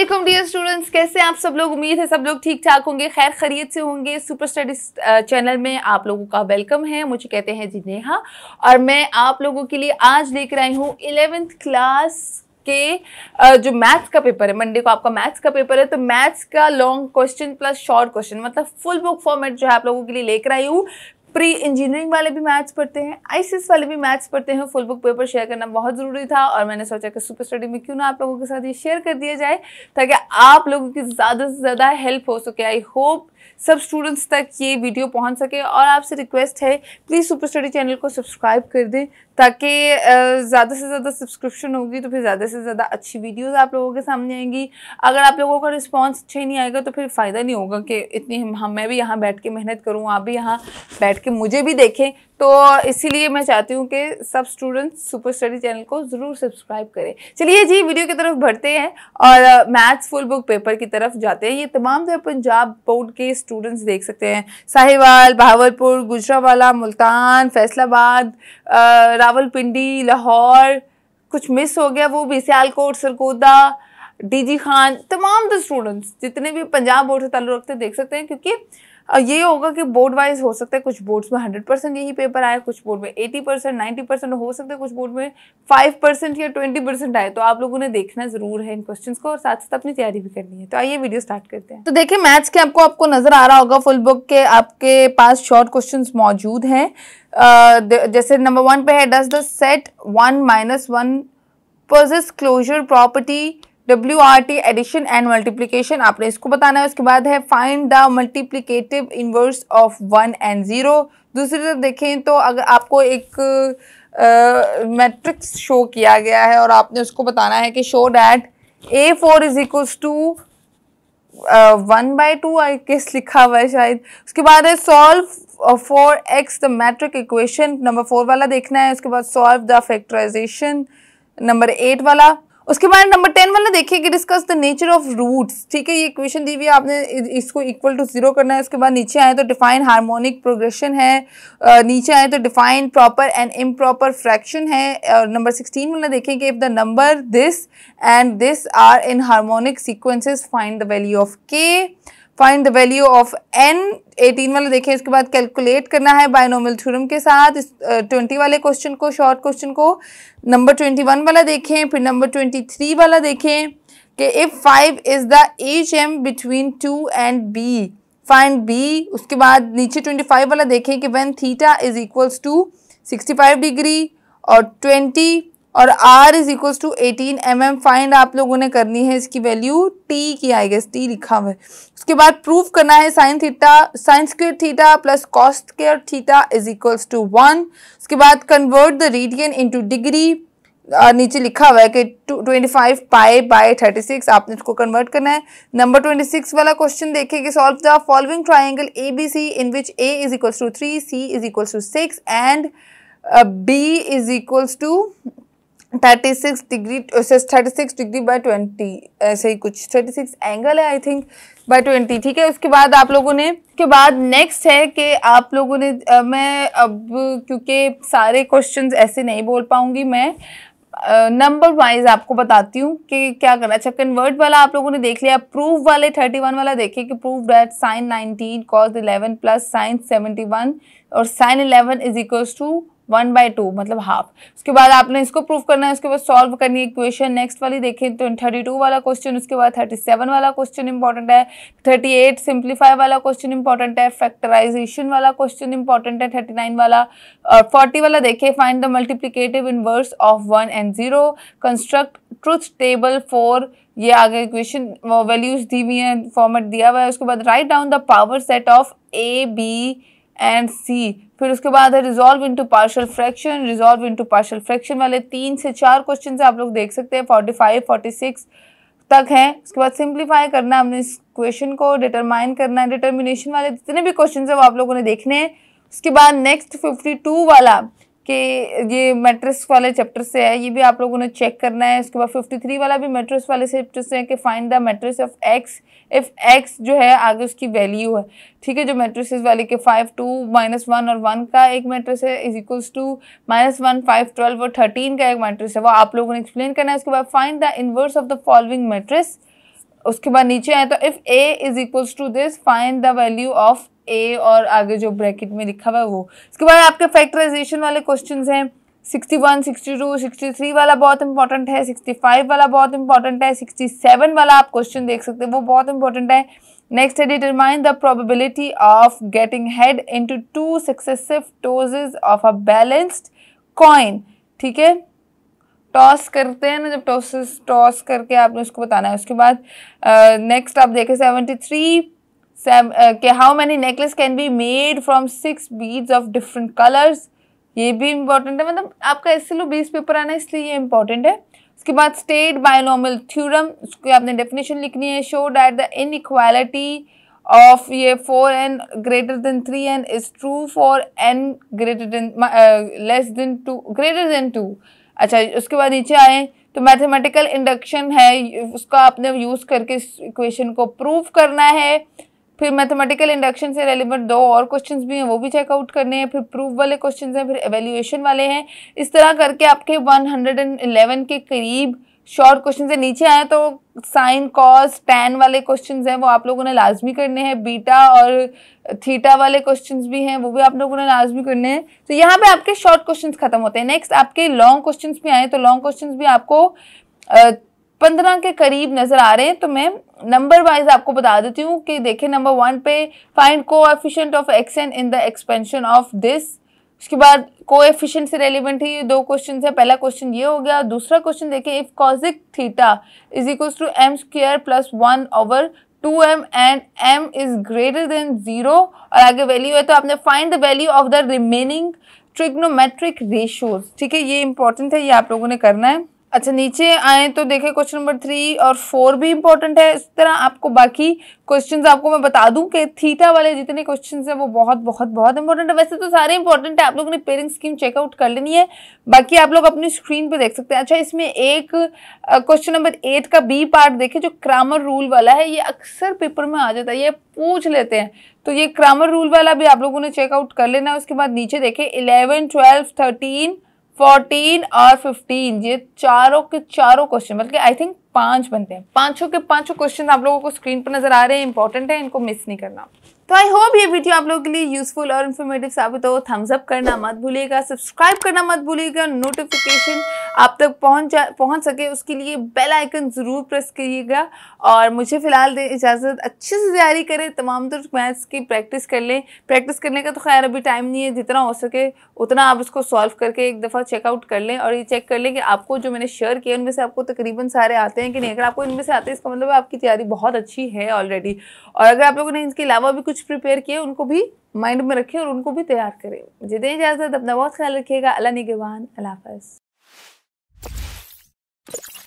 Aslam dear students कैसे आप सब लोग उम्मीद है सब लोग ठीक ठाक होंगे खैर खरीद से होंगे सुपर स्टडीज चैनल में आप लोगों का वेलकम है मुझे कहते हैं जी नेहा और मैं आप लोगों के लिए आज लेकर आई हूँ इलेवेंथ क्लास के जो मैथ्स का पेपर है मंडे को आपका मैथ्स का पेपर है तो मैथ्स का long question plus short question मतलब फुल बुक फॉर्मेट जो है आप लोगों के लिए लेकर आई हूँ प्री इंजीनियरिंग वाले भी मैथ्स पढ़ते हैं आई वाले भी मैथ्स पढ़ते हैं फुल बुक पेपर शेयर करना बहुत ज़रूरी था और मैंने सोचा कि सुपर स्टडी में क्यों ना आप लोगों के साथ ये शेयर कर दिया जाए ताकि आप लोगों की ज़्यादा से ज़्यादा हेल्प हो सके आई होप सब स्टूडेंट्स तक ये वीडियो पहुंच सके और आपसे रिक्वेस्ट है प्लीज़ सुपर स्टडी चैनल को सब्सक्राइब कर दें ताकि ज़्यादा से ज़्यादा सब्सक्रिप्शन होगी तो फिर ज़्यादा से ज़्यादा अच्छी वीडियोस आप लोगों के सामने आएंगी अगर आप लोगों का रिस्पांस अच्छा ही नहीं आएगा तो फिर फ़ायदा नहीं होगा कि इतनी हम मैं भी यहाँ बैठ के मेहनत करूँ आप भी यहाँ बैठ के मुझे भी देखें तो इसीलिए मैं चाहती हूँ कि सब स्टूडेंट्स सुपर स्टडी चैनल को ज़रूर सब्सक्राइब करें चलिए जी वीडियो की तरफ बढ़ते हैं और मैथ्स फुल बुक पेपर की तरफ जाते हैं ये तमाम जो पंजाब बोर्ड के स्टूडेंट्स देख सकते हैं साहिवाल बहावलपुर गुजरावाला मुल्तान फैसलाबाद uh, रावलपिंडी लाहौर कुछ मिस हो गया वो भी सियालकोट सरगोदा डीजी खान तमाम द स्टूडेंट्स जितने भी पंजाब बोर्ड से ताल्लुक रखते देख सकते हैं क्योंकि ये होगा कि बोर्ड वाइज हो सकता है कुछ बोर्ड्स में हंड्रेड परसेंट यही पेपर आए कुछ बोर्ड में एटी परसेंट नाइन्टी परसेंट हो सकता है कुछ बोर्ड में फाइव परसेंट या ट्वेंटी परसेंट आए तो आप लोगों ने देखना जरूर है इन क्वेश्चंस को और साथ साथ अपनी तैयारी भी करनी है तो आइए वीडियो स्टार्ट करते हैं तो देखिए मैथ्स के आपको आपको नजर आ रहा होगा फुल बुक के आपके पास शॉर्ट क्वेश्चन मौजूद हैं जैसे नंबर वन पे है does the set one minus one possess closure property W R T addition and multiplication आपने इसको बताना है उसके बाद है find the multiplicative inverse of one and zero दूसरी तरफ देखें तो अगर आपको एक मैट्रिक्स uh, शो किया गया है और आपने उसको बताना है कि show that A four is equals to one by two I किस लिखा हुआ है शायद उसके बाद है solve for X the matrix equation number four वाला देखना है उसके बाद solve the factorization number eight वाला उसके बाद नंबर टेन वाला देखिए कि discuss the nature of roots ठीक है ये इक्वेशन दी हुई है आपने इसको इक्वल टू जीरो करना है उसके बाद नीचे आए तो डिफाइन हार्मोनिक प्रोग्रेशन है नीचे आए तो define proper and im fraction है और नंबर सिक्सटीन वाला देखें कि if the number this and this are in harmonic sequences find the value of K find the value of N eighteen वाला देखें इसके बाद कैलकुलेट करना है बायनोमल थ्योरम के साथ इस ट्वेंटी वाले क्वेश्चन को शॉर्ट क्वेश्चन को नंबर ट्वेंटी वन वाला देखें फिर नंबर ट्वेंटी थ्री वाला देखें कि if five is the H M between two and B find B उसके बाद नीचे ट्वेंटी फाइव वाला देखें कि when theta is equals to sixty five degree और ट्वेंटी और R is equal to eighteen M M find आप लोगों ने करनी है इसकी वैल्यू टी की आई गेस टी लिखा हुआ है उसके बाद प्रूफ करना है sine theta sine square theta plus cos square theta is equals to one उसके बाद convert the radian into degree नीचे लिखा हुआ है कि twenty five pi by thirty six आपने इसको कन्वर्ट करना है नंबर ट्वेंटी सिक्स वाला क्वेश्चन देखिए कि solve the following triangle A B C in which A is equals to three C is equals to six and B is equals to thirty six degree uh, thirty six degree by twenty ऐसे ही कुछ thirty six angle है I think by twenty ठीक है उसके बाद आप लोगों ने के बाद नेक्स्ट है कि आप लोगों ने आ, uh, मैं अब क्योंकि सारे क्वेश्चन ऐसे नहीं बोल पाऊँगी मैं नंबर uh, वाइज आपको बताती हूँ कि क्या करना अच्छा कन्वर्ट वाला आप लोगों ने देख लिया प्रूफ वाले थर्टी वन वाला देखिए कि proof that sine nineteen cos eleven plus sine seventy one और sine eleven is equals to one by two मतलब हाफ उसके बाद आपने इसको प्रूव करना है उसके बाद सॉल्व करनी है इक्वेशन नेक्स्ट वाली देखें तो थर्टी टू वाला क्वेश्चन उसके बाद थर्टी सेवन वाला क्वेश्चन इंपॉर्टेंट है थर्टी एट सिंप्लीफाई वाला क्वेश्चन इंपॉर्टेंट है फैक्टराइजेशन वाला क्वेश्चन इंपॉर्टेंट है थर्टी नाइन वाला और फोर्टी वाला देखें find the multiplicative inverse of one and zero construct truth table four ये आगे इक्वेशन वैल्यूज दी हुई है फॉर्मेट दिया हुआ है उसके बाद write down the power set of A B and C फिर उसके बाद है resolve into partial fraction resolve into partial fraction वाले तीन से चार क्वेश्चन आप लोग देख सकते हैं फोर्टी फाइव फोर्टी सिक्स तक हैं उसके बाद सिंप्लीफाई करना है हमने इस क्वेश्चन को डिटरमाइन करना है डिटर्मिनेशन वाले जितने भी क्वेश्चन है वो आप लोगों ने देखने हैं उसके बाद नेक्स्ट फिफ्टी टू वाला कि ये मेट्रिक्स वाले चैप्टर से है ये भी आप लोगों ने चेक करना है इसके बाद फिफ्टी थ्री वाला भी मेट्रिक्स वाले चैप्टर से है कि find the matrix of X if X जो है आगे उसकी वैल्यू है ठीक है जो मेट्रिक्स वाले के फाइव टू माइनस वन और वन का एक मैट्रिक्स है is equals to minus one five twelve और थर्टीन का एक मैट्रिक्स है वो आप लोगों ने एक्सप्लेन करना है उसके बाद find the inverse of the following matrix उसके बाद नीचे आए तो if A is equals to this find the value of A और आगे जो ब्रैकेट में लिखा हुआ है वो इसके बाद आपके फैक्टराइजेशन वाले क्वेश्चन हैं 61, 62, 63 वाला बहुत इंपॉर्टेंट है 65 वाला बहुत इंपॉर्टेंट है 67 वाला आप क्वेश्चन देख सकते हैं वो बहुत इंपॉर्टेंट है नेक्स्ट है determine the probability of getting head into two successive tosses of a balanced coin ठीक है टॉस करते हैं ना जब टॉसेस टॉस करके आपने उसको बताना है उसके बाद नेक्स्ट uh, आप देखें सेवेंटी के how many necklace can be made from six beads of different colours ये भी इम्पॉर्टेंट है मतलब आपका एस एल बेस पेपर आना है इसलिए ये इम्पॉर्टेंट है उसके बाद स्टेट बायोनॉमल थ्यूरम उसकी आपने डेफिनेशन लिखनी है show that the inequality of ये four N greater than three N is true for N greater than less than two greater than two अच्छा उसके बाद नीचे आए तो मैथमेटिकल इंडक्शन है उसका आपने यूज़ करके इस इक्वेशन को प्रूव करना है फिर मैथमेटिकल इंडक्शन से रेलिवेंट दो और क्वेश्चन भी हैं वो भी चेकआउट करने हैं फिर प्रूफ वाले क्वेश्चन हैं फिर एवेल्यूएशन वाले हैं इस तरह करके आपके वन हंड्रेड एंड एलेवन के करीब शॉर्ट क्वेश्चन से नीचे आए तो साइन कॉस टैन वाले क्वेश्चंस हैं वो आप लोगों ने लाजमी करने हैं बीटा और थीटा वाले क्वेश्चंस भी हैं वो भी आप लोगों ने लाजमी करने हैं तो यहाँ पे आपके शॉर्ट क्वेश्चंस खत्म होते हैं नेक्स्ट आपके लॉन्ग क्वेश्चंस भी आए तो लॉन्ग क्वेश्चंस भी आपको पंद्रह के करीब नज़र आ रहे हैं तो मैं नंबर वाइज आपको बता देती हूँ कि देखें नंबर वन पे find coefficient of accent in the expansion of this उसके बाद को एफिशियंट से रेलिवेंट ही दो क्वेश्चन है पहला क्वेश्चन ये हो गया दूसरा क्वेश्चन देखिए if cosec theta is equal to M square plus one over two M and M is greater than zero और आगे वैल्यू है तो आपने find the value of the remaining trigonometric ratios ठीक है ये इंपॉर्टेंट है ये आप लोगों ने करना है अच्छा नीचे आए तो देखें क्वेश्चन नंबर थ्री और फोर भी इंपॉर्टेंट है इस तरह आपको बाकी क्वेश्चंस आपको मैं बता दूं कि थीटा वाले जितने क्वेश्चंस हैं वो बहुत बहुत बहुत इंपॉर्टेंट है वैसे तो सारे इंपॉर्टेंट है आप लोगों ने पेरिंग स्कीम चेकआउट कर लेनी है बाकी आप लोग अपनी स्क्रीन पर देख सकते हैं अच्छा इसमें एक क्वेश्चन नंबर एट का बी पार्ट देखें जो क्रामर रूल वाला है ये अक्सर पेपर में आ जाता है ये पूछ लेते हैं तो ये क्रामर रूल वाला भी आप लोगों ने चेकआउट कर लेना है उसके बाद नीचे देखें इलेवन ट्वेल्व थर्टीन फोर्टीन और फिफ्टीन ये चारों के चारों क्वेश्चन बल्कि आई थिंक पांच बनते हैं पांचों के पांचों क्वेश्चन आप लोगों को स्क्रीन पर नजर आ रहे हैं इंपॉर्टेंट है इनको मिस नहीं करना तो आई होप ये वीडियो आप लोगों के लिए यूजफुल और इन्फॉर्मेटिव साबित हो थम्स अप करना मत भूलिएगा सब्सक्राइब करना मत भूलिएगा नोटिफिकेशन आप तक पहुंच जा पहुंच सके उसके लिए बेल आइकन ज़रूर प्रेस करिएगा और मुझे फ़िलहाल दे इजाज़त अच्छे से तैयारी करें तमाम तर तो मैथ्स की प्रैक्टिस कर लें प्रैक्टिस करने का तो खैर अभी टाइम नहीं है जितना हो सके उतना आप उसको सॉल्व करके एक दफ़ा चेकआउट कर लें और ये चेक कर लें कि आपको जो मैंने शेयर किया उनमें से आपको तकरीबन सारे आते आते हैं कि नहीं अगर आपको इनमें से आते हैं इसका मतलब आपकी तैयारी बहुत अच्छी है ऑलरेडी और अगर आप लोगों ने इसके अलावा भी कुछ प्रिपेयर किए उनको भी माइंड में रखें और उनको भी तैयार करें मुझे दें इजाज़त अपना बहुत ख्याल रखिएगा अल्लाह निगवान अल्लाह हाफ़